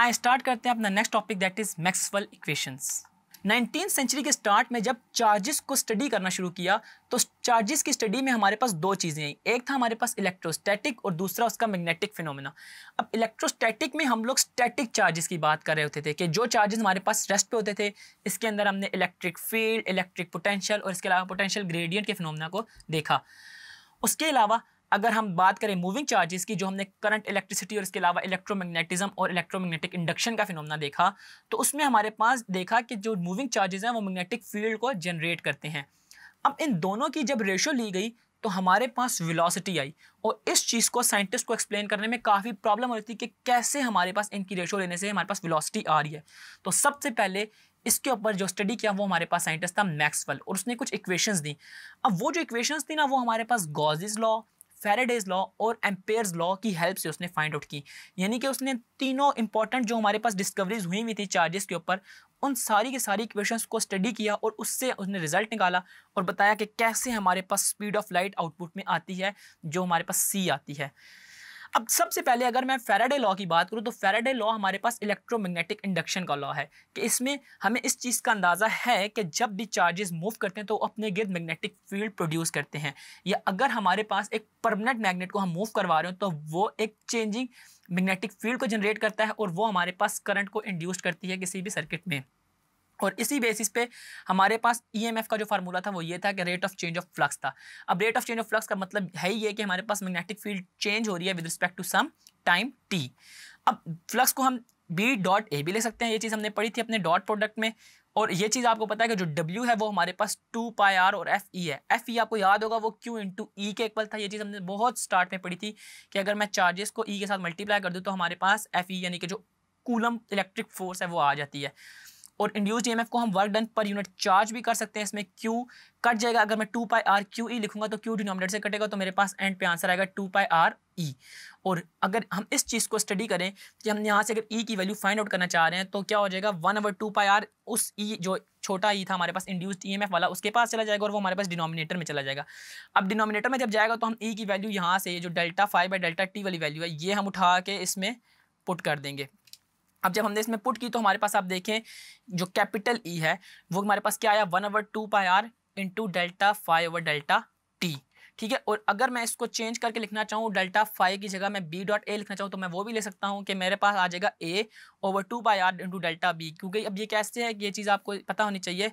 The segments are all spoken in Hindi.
आए स्टार्ट करते हैं अपना next topic that is Maxwell equations nineteen century के स्टार्ट में जब चार्जेस को स्टडी करना शुरू किया तो चार्जेस की स्टडी में हमारे पास दो चीज़ें हैं एक था हमारे पास इलेक्ट्रोस्टैटिक और दूसरा उसका मैग्नेटिक फिनोमेना अब इलेक्ट्रोस्टैटिक में हम लोग स्टैटिक चार्जेस की बात कर रहे होते थे कि जो चार्जेस हमारे पास रेस्ट पे होते थे इसके अंदर हमने इलेक्ट्रिक फील्ड इलेक्ट्रिक पोटेंशियल और इसके अलावा पोटेंशियल ग्रेडियंट के फिनोमिना को देखा उसके अलावा अगर हम बात करें मूविंग चार्जेस की जो हमने करंट इलेक्ट्रिसिटी और इसके अलावा इलेक्ट्रोमैग्नेटिज्म और इलेक्ट्रोमैग्नेटिक इंडक्शन का फिनोमना देखा तो उसमें हमारे पास देखा कि जो मूविंग चार्जेस हैं वो मैग्नेटिक फील्ड को जनरेट करते हैं अब इन दोनों की जब रेशो ली गई तो हमारे पास विलोसिटी आई और इस चीज़ को साइंटिस्ट को एक्सप्लेन करने में काफ़ी प्रॉब्लम हो रही थी कि कैसे हमारे पास इनकी रेशो लेने से हमारे पास विलासिटी आ रही है तो सबसे पहले इसके ऊपर जो स्टडी किया वो हमारे पास साइंटिस्ट था मैक्सवेल और उसने कुछ इक्वेशंस दी अब वो जो इक्वेशंस थी ना वो हमारे पास गॉजिज लॉ फेरेडेज लॉ और एम्पेयर्स लॉ की हेल्प से उसने फाइंड आउट की यानी कि उसने तीनों इंपॉर्टेंट जो हमारे पास डिस्कवरीज हुई हुई थी चार्जेस के ऊपर उन सारी के सारी इक्वेशंस को स्टडी किया और उससे उसने रिजल्ट निकाला और बताया कि कैसे हमारे पास स्पीड ऑफ लाइट आउटपुट में आती है जो हमारे पास सी आती है अब सबसे पहले अगर मैं फेराडे लॉ की बात करूँ तो फेराडे लॉ हमारे पास इलेक्ट्रोमैग्नेटिक इंडक्शन का लॉ है कि इसमें हमें इस चीज़ का अंदाज़ा है कि जब भी चार्जेस मूव करते हैं तो अपने गिर्द मैग्नेटिक फील्ड प्रोड्यूस करते हैं या अगर हमारे पास एक परमानेंट मैग्नेट को हम मूव करवा रहे हो तो वो एक चेंजिंग मैग्नेटिक फील्ड को जनरेट करता है और वो हमारे पास करंट को इंड्यूस करती है किसी भी सर्किट में और इसी बेसिस पे हमारे पास ईएमएफ e का जो फार्मूला था वो ये था कि rate of change of flux था अब rate of change of flux का मतलब है ही ये कि हमारे पास मैग्नेटिक फील्ड चेंज हो रही है with respect to some time t अब फ्लक्स को हम बी डॉट ए भी ले सकते हैं ये चीज़ हमने पढ़ी थी अपने डॉट प्रोडक्ट में और ये चीज़ आपको पता है कि जो डब्ल्यू है वो हमारे पास टू पाई आर और एफ ई e है एफ ई e आपको याद होगा वो क्यू इंटू ई के इक्वल था ये चीज़ हमने बहुत स्टार्ट में पढ़ी थी कि अगर मैं चार्जेस को ई के साथ मल्टीप्लाई कर दूँ तो हमारे पास एफ ई यानी कि जो कूलम इलेक्ट्रिक फोर्स है वो आ जाती है और इंड्यूस ई e को हम वर्क डन पर यूनिट चार्ज भी कर सकते हैं इसमें क्यू कट जाएगा अगर मैं two pi r q e लिखूंगा तो क्यू डिनोमिनेटर से कटेगा तो मेरे पास एंड पे आंसर आएगा टू पाई आर ई और अगर हम इस चीज़ को स्टडी करें कि हम यहाँ से अगर ई e की वैल्यू फाइंड आउट करना चाह रहे हैं तो क्या हो जाएगा one over two pi R उस ई e, जो छोटा ई e था हमारे पास इंड्यूस्ड ई e वाला उसके पास चला जाएगा और वो हमारे पास डिनोमिनेटर में चला जाएगा अब डिनोमिनेटर में जब जाएगा तो हम ई e की वैल्यू यहाँ से जो delta five by delta T वाली वैल्यू है ये हम उठा के इसमें पुट कर देंगे अब जब हमने इसमें पुट की तो हमारे पास आप देखें जो कैपिटल ई e है वो हमारे पास क्या आया one over two pi R into delta five over delta T ठीक है और अगर मैं इसको चेंज करके लिखना चाहूँ डेल्टा फाइव की जगह मैं बी डॉट ए लिखना चाहूँ तो मैं वो भी ले सकता हूँ कि मेरे पास आ जाएगा A over two by R into delta B क्योंकि अब ये कैसे है कि ये चीज़ आपको पता होनी चाहिए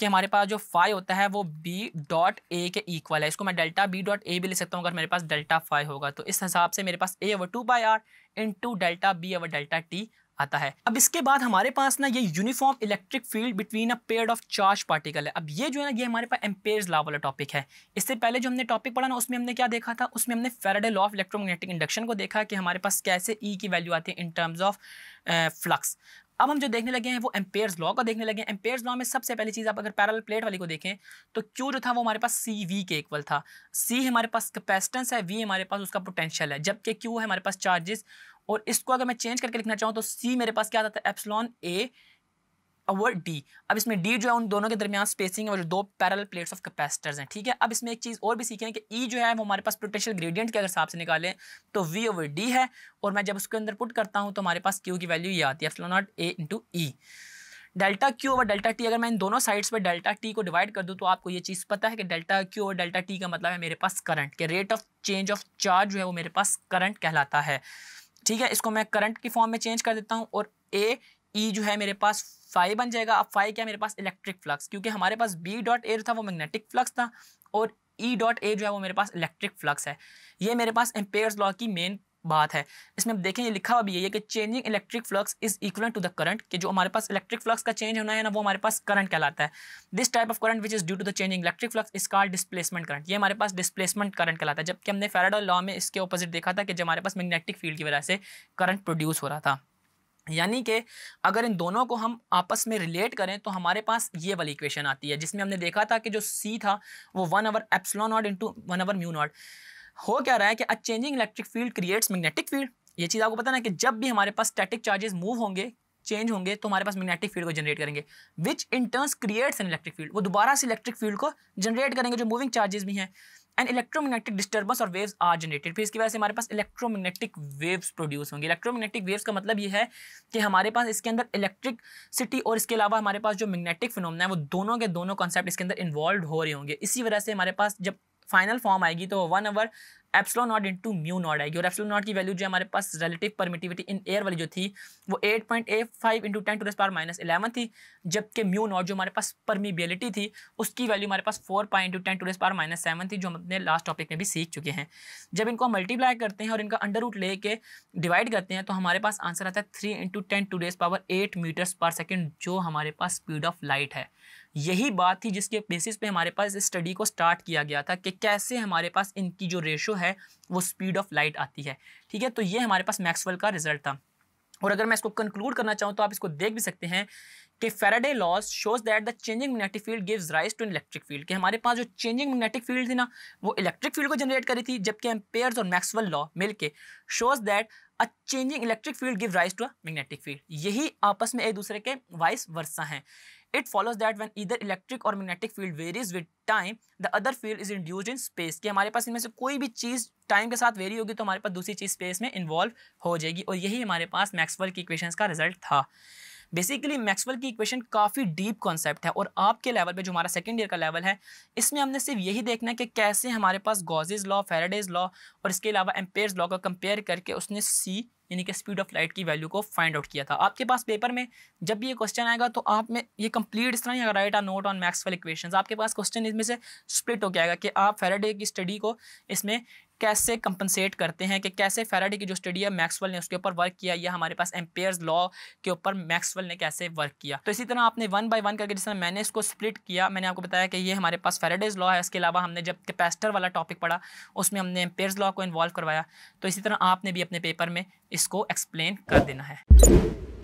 कि हमारे पास जो फाइव होता है वो बी डॉट ए के इक्वल है इसको मैं डेल्टा बी डॉट ए भी लिख सकता हूँ अगर मेरे पास डेल्टा फाइव होगा तो इस हिसाब से मेरे पास A over two by R into delta B over delta T आता है अब इसके बाद हमारे पास ना ये uniform electric field between a pair of charge particle है अब ये जो है ना ये हमारे पास एम्पेयर लॉ वाला टॉपिक है इससे पहले जो हमने टॉपिक पढ़ा ना उसमें हमने क्या देखा था उसमें हमने Faraday law of electromagnetic induction को देखा कि हमारे पास कैसे ई e की वैल्यू आती है इन टर्म्स ऑफ फ्लक्स अब हम जो देखने लगे हैं वो एम्पेयर्स लॉ को देखने लगे हैं लॉ में सबसे पहली चीज़ आप अगर पैरल प्लेट वाली को देखें तो क्यू जो था वो हमारे पास सी वी के इक्वल था सी हमारे पास कैपेसिटेंस है वी हमारे पास उसका पोटेंशियल है जबकि क्यू है हमारे पास चार्जेस और इसको अगर मैं चेंज करके लिखना चाहूँ तो सी मेरे पास क्या आता है एप्सलॉन ए और डी अब इसमें डी जो है उन दोनों के दरमियान स्पेसिंग है और दो पैरल प्लेट्स ऑफ कैपेसिटर्स हैं ठीक है अब इसमें एक चीज़ और भी सीखें कि ई e जो है वो हमारे पास पोटेंशियल ग्रेडियंट के अगर हिसाब से निकालें तो वी ओवर डी है और मैं जब उसके अंदर पुट करता हूँ तो हमारे पास क्यू की वैल्यू ये आती है epsilon naught A into E delta Q और डेल्टा टी अगर मैं इन दोनों साइड्स पर डेल्टा टी को डिवाइड कर दूँ तो आपको ये चीज़ पता है कि डेल्टा क्यू और डेल्टा टी का मतलब है मेरे पास करंट के rate of change of charge जो है वो मेरे पास करंट कहलाता है ठीक है इसको मैं करंट की फॉर्म में चेंज कर देता हूँ और ए ई e जो है मेरे पास फाई बन जाएगा अब फाई क्या मेरे पास इलेक्ट्रिक फ्लक्स क्योंकि हमारे पास बी डॉट ए था वो मैग्नेटिक फ्लक्स था और ई डॉट ए जो है वो मेरे पास इलेक्ट्रिक फ्लक्स है ये मेरे पास एम्पेयर्स लॉ की मेन बात है इसमें अब देखें ये लिखा हुआ भी है कि changing electric flux is equal to the current कि जो हमारे पास इलेक्ट्रिक फ्लक्स का चेंज होना है ना वो हमारे पास करंट कहलाता है this type of current which is due to the changing electric flux is called displacement current ये हमारे पास डिस्प्लेसमेंट करंट कहलाता है जबकि हमने फेराडो लॉ में इसके ऑपोजिट देखा था कि जब हमारे पास मैग्नेटिक फील्ड की वजह से करंट प्रोड्यूस हो रहा था यानी कि अगर इन दोनों को हम आपस में रिलेट करें तो हमारे पास ये वाली इक्वेशन आती है जिसमें हमने देखा था कि जो सी था वो one over epsilon naught into one over mu naught हो क्या रहा है कि a changing electric field creates magnetic field ये चीज़ आपको पता ना कि जब भी हमारे पास स्टैटिक चार्जेस मूव होंगे चेंज होंगे तो हमारे पास मैग्नेटिक फील्ड को जनरेट करेंगे which in turns creates an electric field वो दोबारा से इलेक्ट्रिक फील्ड को जनरेट करेंगे जो मूविंग चार्जेस भी हैं एंड इलेक्ट्रोमैग्नेटिक डिस्टर्बेंस और वेव्स आर जनरेटेड फिर इसकी वजह से हमारे पास इलेक्ट्रोमैग्नेटिक वेव्स प्रोड्यूस होंगे इलेक्ट्रोमैग्नेटिक वेव्स का मतलब ये है कि हमारे पास इसके अंदर इलेक्ट्रिसिटी और इसके अलावा हमारे पास जो मैग्नेटिक फिनोमना है वो दोनों के दोनों कॉन्सेप्ट इसके अंदर इन्वॉल्व हो रहे होंगे इसी वजह से हमारे पास जब फाइनल फॉर्म आएगी तो one over epsilon naught into mu naught आएगी और एप्सलो नॉट की वैल्यू जो हमारे पास रिलेटिव परमिटिविटी इन एयर वाली जो थी वो eight point eight five into ten to दस माइनस इलेवन थी जबकि म्यू नॉट जो हमारे पास परमिबिलिटी थी उसकी वैल्यू हमारे पास four point into ten to दस पावर माइनस सेवन थी जो हम अपने लास्ट टॉपिक में भी सीख चुके हैं जब इनको हम मल्टीप्लाई करते हैं और इनका अंडर रूट लेके डिवाइड करते हैं तो हमारे पास आंसर आता है three into ten to the power eight metres per second जो हमारे पास स्पीड ऑफ लाइट है यही बात थी जिसके बेसिस पे हमारे पास इस स्टडी को स्टार्ट किया गया था कि कैसे हमारे पास इनकी जो रेशो है वो स्पीड ऑफ लाइट आती है ठीक है तो ये हमारे पास मैक्सवेल का रिजल्ट था और अगर मैं इसको कंक्लूड करना चाहूँ तो आप इसको देख भी सकते हैं कि Faraday laws shows that the changing magnetic field gives rise to electric field कि हमारे पास जो चेंजिंग मैग्नेटिक फील्ड थी ना वो इलेक्ट्रिक फील्ड को जनरेट करी थी जबकि एम्पेयर्स और मैक्सवेल लॉ मिलके shows that a changing electric field give rise to a magnetic field यही आपस में एक दूसरे के वाइस वर्सा हैं इट फॉलोज दैट वेन इधर इलेक्ट्रिक और magnetic field varies with time the other field is induce in space कि हमारे पास इनमें से कोई भी चीज़ टाइम के साथ वेरी होगी तो हमारे पास दूसरी चीज़ स्पेस में इन्वॉल्व हो जाएगी और यही हमारे पास मैक्सवेल की इक्वेशन का रिजल्ट था बेसिकली मैक्सवेल की इक्वेशन काफ़ी डीप कॉन्सेप्ट है और आपके लेवल पे जो हमारा सेकेंड ईयर का लेवल है इसमें हमने सिर्फ यही देखना है कि कैसे हमारे पास गॉजेज लॉ फेराडेज लॉ और इसके अलावा एम्पेयर लॉ का कंपेयर करके उसने सी यानी कि स्पीड ऑफ लाइट की वैल्यू को फाइंड आउट किया था आपके पास पेपर में जब भी ये क्वेश्चन आएगा तो आप में ये कंप्लीट इस तरह ही write a note on Maxwell equations आपके पास क्वेश्चन इसमें से स्प्लिट हो गया कि आप फेराडे की स्टडी को इसमें कैसे कंपनसेट करते हैं कि कैसे फेराडे की जो स्टडी है मैक्सवेल ने उसके ऊपर वर्क किया या हमारे पास एम्पेयर्स लॉ के ऊपर मैक्सवेल ने कैसे वर्क किया तो इसी तरह आपने वन बाय वन करके जिस तरह मैंने इसको स्प्लिट किया मैंने आपको बताया कि ये हमारे पास फेराडेज लॉ है इसके अलावा हमने जब कैपेस्टर वाला टॉपिक पढ़ा उसमें हमने एम्पेयर्स लॉ को इन्वॉल्व करवाया तो इसी तरह आपने भी अपने पेपर में इसको एक्सप्लेन कर देना है